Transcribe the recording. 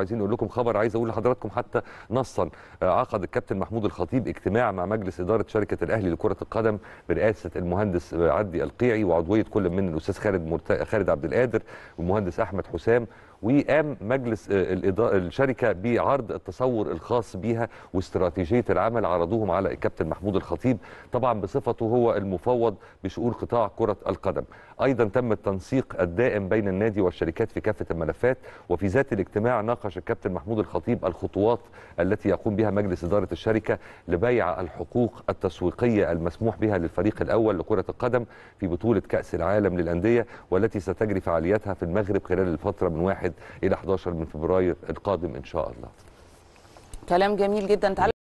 عايزين نقول لكم خبر عايز اقول لحضراتكم حتى نصا آه، عقد الكابتن محمود الخطيب اجتماع مع مجلس اداره شركه الاهلي لكره القدم برئاسه المهندس عدي القيعي وعضويه كل من الاستاذ خالد مرت... خالد عبد القادر والمهندس احمد حسام وقام مجلس آه، الشركه بعرض التصور الخاص بيها واستراتيجيه العمل عرضوهم على الكابتن محمود الخطيب طبعا بصفته هو المفوض بشؤون قطاع كره القدم ايضا تم التنسيق الدائم بين النادي والشركات في كافه الملفات وفي ذات الاجتماع ناقش الكابتن محمود الخطيب الخطوات التي يقوم بها مجلس اداره الشركه لبيع الحقوق التسويقيه المسموح بها للفريق الاول لكره القدم في بطوله كاس العالم للانديه والتي ستجري فعالياتها في المغرب خلال الفتره من 1 الى 11 من فبراير القادم ان شاء الله كلام جميل جدا تعال